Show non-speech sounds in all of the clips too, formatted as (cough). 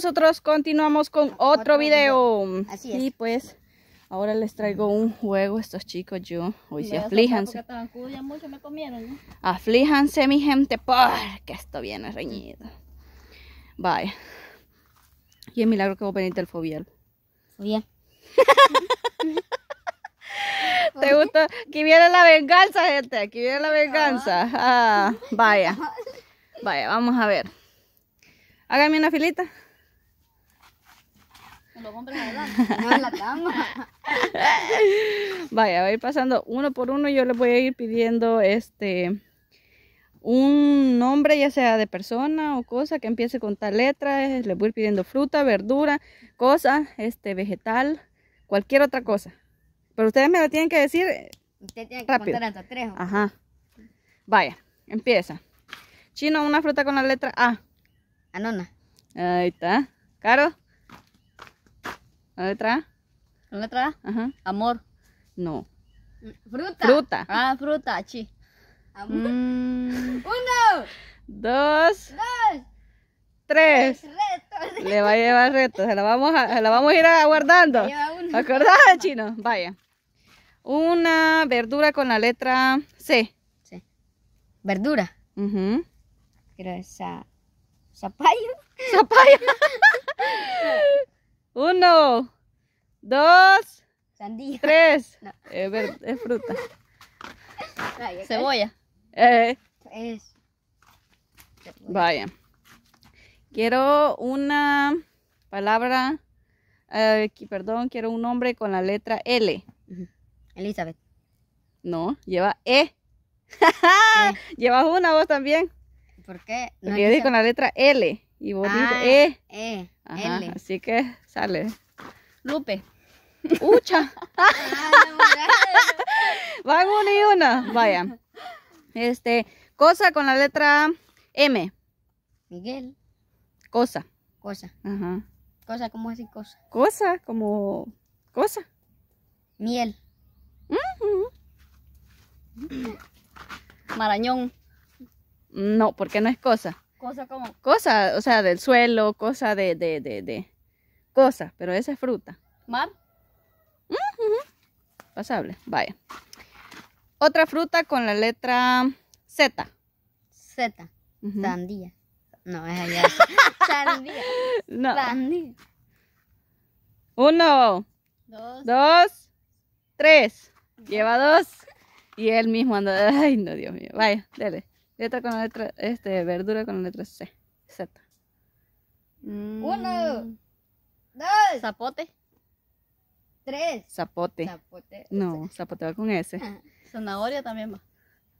nosotros continuamos con otro, video. Así Y pues, ahora les traigo un juego estos chicos, yo. Hoy sí, aflíjanse. Aflíjanse, mi gente, porque esto viene reñido. Vaya. Y es milagro que vos veniste el fobiel ¿Te gusta? Aquí viene la venganza, gente. Aquí viene la ah. venganza. Ah, vaya. (laughs) Vaya, vamos a ver. Háganme una filita. (laughs) Vaya, va a ir pasando uno por uno. Yo les voy a ir pidiendo este un nombre, ya sea de persona o cosa, que empiece con tal letra. Les voy a ir pidiendo fruta, verdura, cosa, este vegetal, cualquier otra cosa. Pero ustedes me lo tienen que decir. que rápido. Vaya, empieza. Chino, una fruta con la letra A. Anona. Ahí está. Caro. La letra A. La letra Ajá. Amor. No. Fruta. Fruta. Ah, fruta, sí. Amor. Ah, mm. Uno. Dos. Dos. Tres. Le va a llevar retos. Se la vamos a, se la vamos a ir guardando. ¿Acordás, chino? Vaya. Una verdura con la letra C. Sí. Verdura. Uh esa. Zapallo. Zapallo. (laughs) Uno, dos, tres. (laughs) Eh, es, fruta. (laughs) Eh, Cebolla. Vaya. Quiero una palabra, eh, perdón, quiero un nombre con la letra L. Elizabeth. No, lleva e. (laughs) e. Llevas una vos también. ¿Por qué? Porque yo dije con la letra L. Y bonito. Ah, e. E. Ajá, Así que sale. Lupe. Ucha. (laughs) Ah, Van una y una. Vaya. Este, cosa con la letra M. Miguel. Cosa. Cosa. Ajá. Cosa, ¿cómo así cosa? Cosa, como cosa. Miel. Marañón. No, porque no es cosa. Cosa como. Cosa, o sea, del suelo, cosa de, de, de, Cosa, pero esa es fruta. Mar. Mm, Pasable, vaya. Otra fruta con la letra Z. Z. Sandía. No, es allá. (laughs) Sandía. No. Sandía. Uno. Dos. Dos. Tres. Lleva dos. Y él mismo anda. Ay, no, Dios mío. Vaya, dele. Esta con la letra, este, verdura con la letra C. Z. Mm. Uno. Dos. Zapote. Tres. Zapote. Zapote. No, zapote va con S. Ah. zanahoria también va.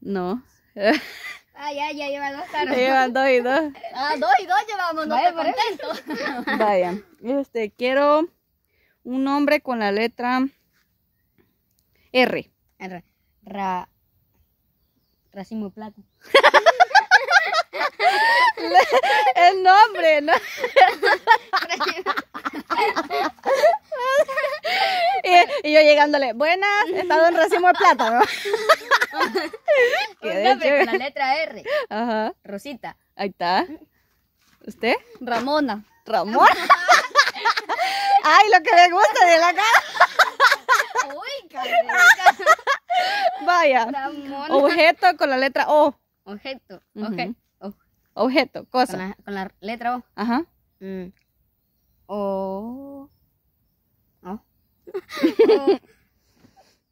No. (laughs) Ay, ya, ya llevan dos caras. Llevan dos y dos. Ah, dos y dos llevamos, no Vaya, contento. (laughs) Vaya, este, quiero un nombre con la letra R. R. Ra. Racimo Plata. (laughs) el nombre, ¿no? (laughs) y, yo llegándole, buenas, he estado en Racimo de Plátano. (laughs) Un nombre con la letra R. Ajá. Rosita. Ahí está. ¿Usted? Ramona. Ramona. Ay, lo que me gusta de la cara. Uy, cabrón vaya. Objeto con la letra O. Objeto. Ok. Objeto, cosa. Con la, letra O. Ajá. O.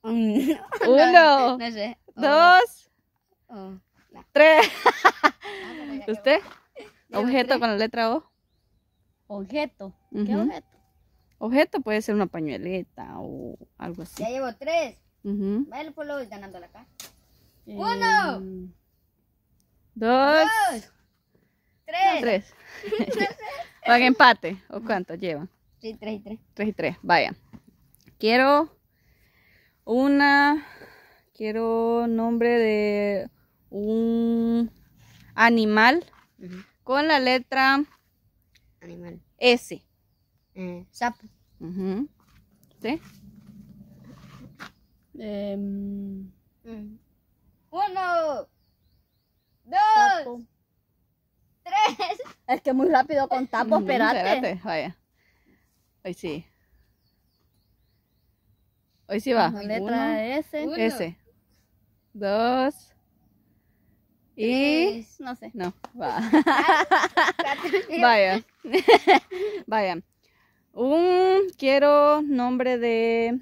Uno. Dos. Tres. ¿Usted? Objeto con la letra O. Objeto. ¿Qué objeto? Objeto puede ser una pañueleta o algo así. Ya llevo tres. Uh por los ganando la cara. Uno. Dos. dos tres. No, tres. (laughs) empate. ¿O cuánto llevan? Sí, tres y tres. Tres y tres. Vaya. Quiero una. Quiero nombre de un animal con la letra animal S. Eh, sapo. ¿Sí? Em, Uno, dos, tres. Es que muy rápido con tapos mm, espérate. vaya. Hoy sí. Hoy sí va. letra S. S. Dos. Y no sé. No, va. Ah, (laughs) vaya. (laughs) Vaya. Un quiero nombre de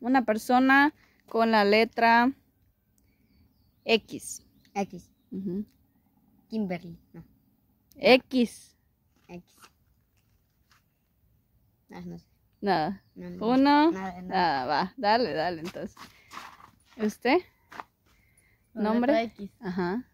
una persona con la letra X. X. Kimberly. No. X. X. Ah, nada. Uno. Nada, va. Dale, dale, entonces. ¿Usted? ¿Nombre? X. Ajá.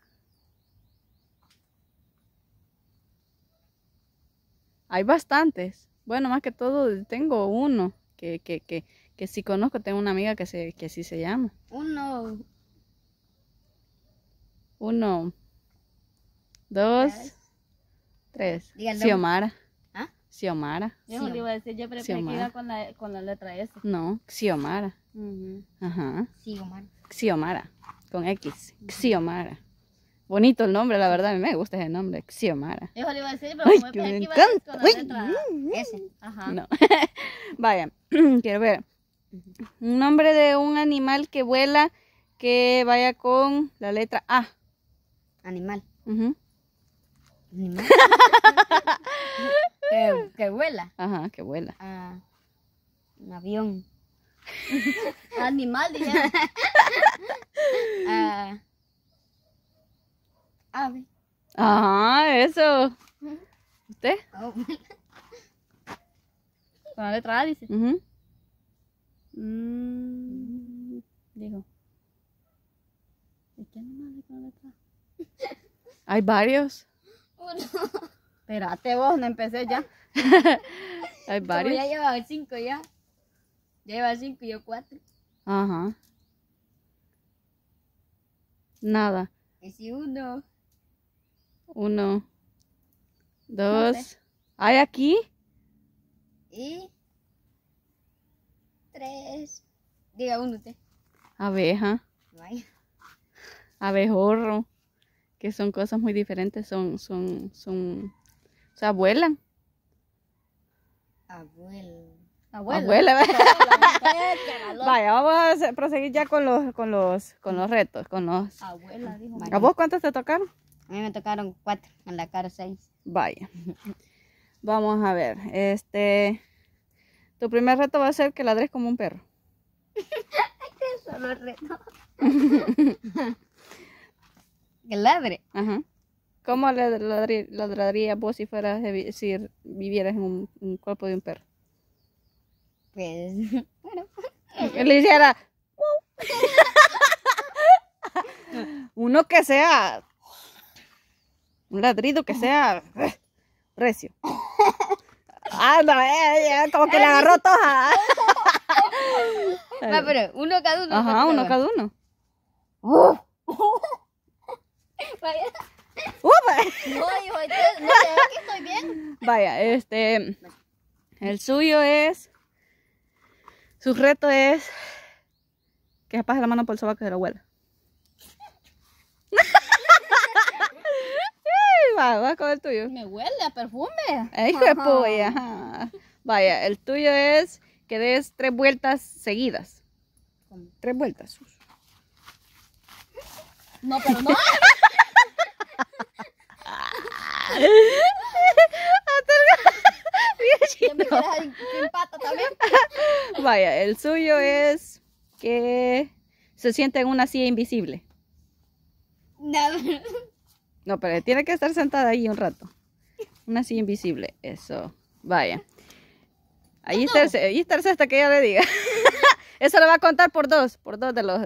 Hay bastantes. Bueno, más que todo tengo uno que, que, que, que sí conozco, tengo una amiga que, se, que sí se llama. Uno. Uno. Dos. Tres. Xiomara. ¿Ah? Xiomara. Yo no iba a decir, yo prefiero que iba con la, con la letra S. No, Xiomara. Ajá. Xiomara. Xiomara, con X. Xiomara. Bonito el nombre, la verdad, a mí me gusta ese nombre, Xiomara. Yo le iba a decir, pero Ay, como que Ajá. No. (laughs) Vaya, (clears throat) quiero ver. Un nombre de un animal que vuela que vaya con la letra A. Animal. Animal. (laughs) que, vuela. Ajá, que vuela. Ah, un avión. (laughs) Animal, ya. Ave. Ajá, eso. ¿Usted? ¿Cuál (laughs) Con la letra A dice. mm, qué animal es con la (laughs) Hay varios. (laughs) Uno. Espérate vos, no empecé ya. Hay varios. Como ya llevaba cinco ya. Ya cinco y yo cuatro. Ajá. Nada. Es uno. Uno. Dos. ¿Hay aquí? Y. Tres. Diga uno usted. Abeja. Abejorro. Que son cosas muy diferentes. Son, son, son. O sea, vuelan. Abuela. (laughs) Abuela. Vaya, vamos a proseguir ya con los, con los, con los retos, con los. Abuela, dijo. ¿A vos cuántos te tocaron? A mí me tocaron cuatro, en la cara seis. Vaya. (laughs) Vamos a ver, este... Tu primer reto va a ser que ladres como un perro. Es Solo reto. que ladre. Ajá. ¿Cómo ladrarías vos si fueras si vivieras en un, cuerpo de un perro? Pues, (laughs) bueno. Le hiciera... (laughs) Uno que sea un ladrido que sea recio. Anda, eh, eh como que le agarró toja. (laughs) Va, pero uno cada uno. Ajá, pues, uno cada uno. (laughs) Vaya. No, estoy bien. Vaya, este. El suyo es. Su reto es. Que se pase la mano por el sobaco de la abuela. ¿vas con el tuyo. Me huele a perfume. Vaya, el tuyo es que des tres vueltas seguidas. Tres vueltas. No, pero no. (laughs) Vaya, el suyo es que se siente en una silla invisible. Nada no, pero tiene que estar sentada ahí un rato. Una silla invisible. Eso. Vaya. Ahí está, el, que ella le diga. (laughs) Eso lo va a contar por dos, por dos de los...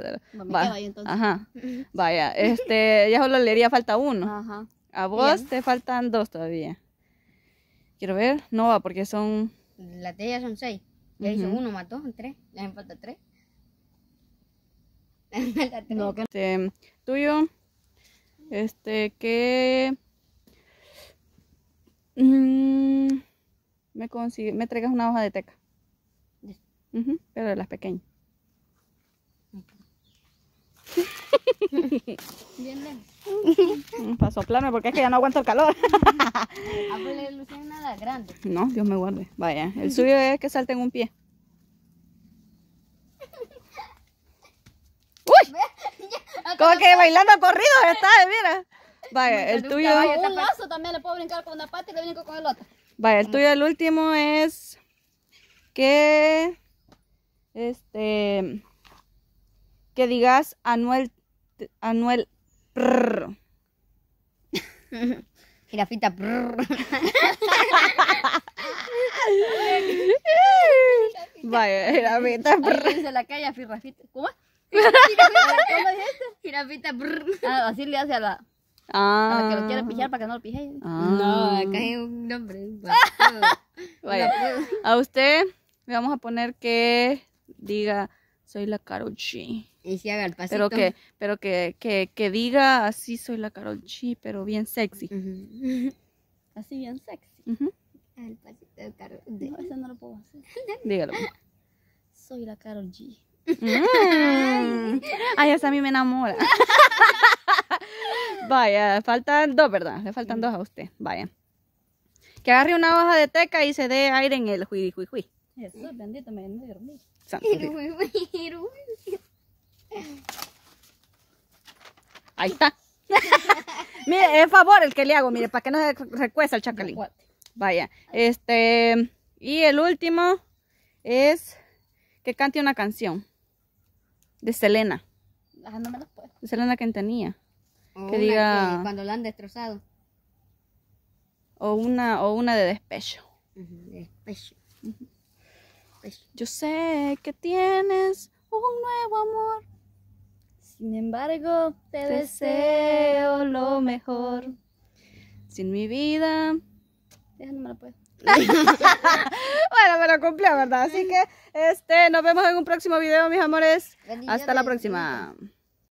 Ajá. (laughs) Vaya, este, ya solo le haría falta uno. Ajá. A vos te faltan dos todavía. Quiero ver, no va porque son... La de son seis. Ya hizo uno, mató, son tres. Le me falta tres. (laughs) Este, tuyo, este, que mm, me consigue, me traigas una hoja de teca. pero de las pequeñas. bien, bien. (laughs) Para porque es que ya no aguanto el calor. Ah, pues grande. No, Dios me guarde. Vaya, el suyo es que salte en un pie. Como que bailando corrido está, mira. Vaya, el tuyo. Un lazo también le puedo brincar con una pata y le brinco con el otra Vaya, el mm. tuyo, el último es que este que digas Anuel Anuel prrr. Girafita (laughs) (laughs) la calle, ¿Cómo? pita. Ah, así le hace a la. Ah. que lo quiere pijar para que no lo pije. Ah. No, acá hay un nombre. (laughs) A usted le vamos a poner que diga, soy la Karol G. Y si haga el pasito. Pero que, pero que, que, diga, así soy la Karol G, pero bien sexy. (laughs) Así bien sexy. El pasito de Karol G. eso no lo puedo hacer. Dígalo. (laughs) Soy la Karol G. Mm. Ay, esa a mí me enamora. (laughs) Vaya, faltan dos, ¿verdad? Le faltan dos a usted. Vaya. Que agarre una hoja de teca y se dé aire en el bendito, me dormí. Ahí está. (laughs) mire, es favor el que le hago, mire, para que no se recuesta el chacalín. Vaya, este, y el último es que cante una canción de Selena. De Selena Quintanilla. que diga... cuando la han destrozado. O una, o una de despecho. despecho. Yo sé que tienes un nuevo amor. Sin embargo, te, deseo lo mejor. Sin mi vida. Ya la (laughs) bueno, me lo cumplió, ¿verdad? Así que este, nos vemos en un próximo video, mis amores. Hasta la próxima.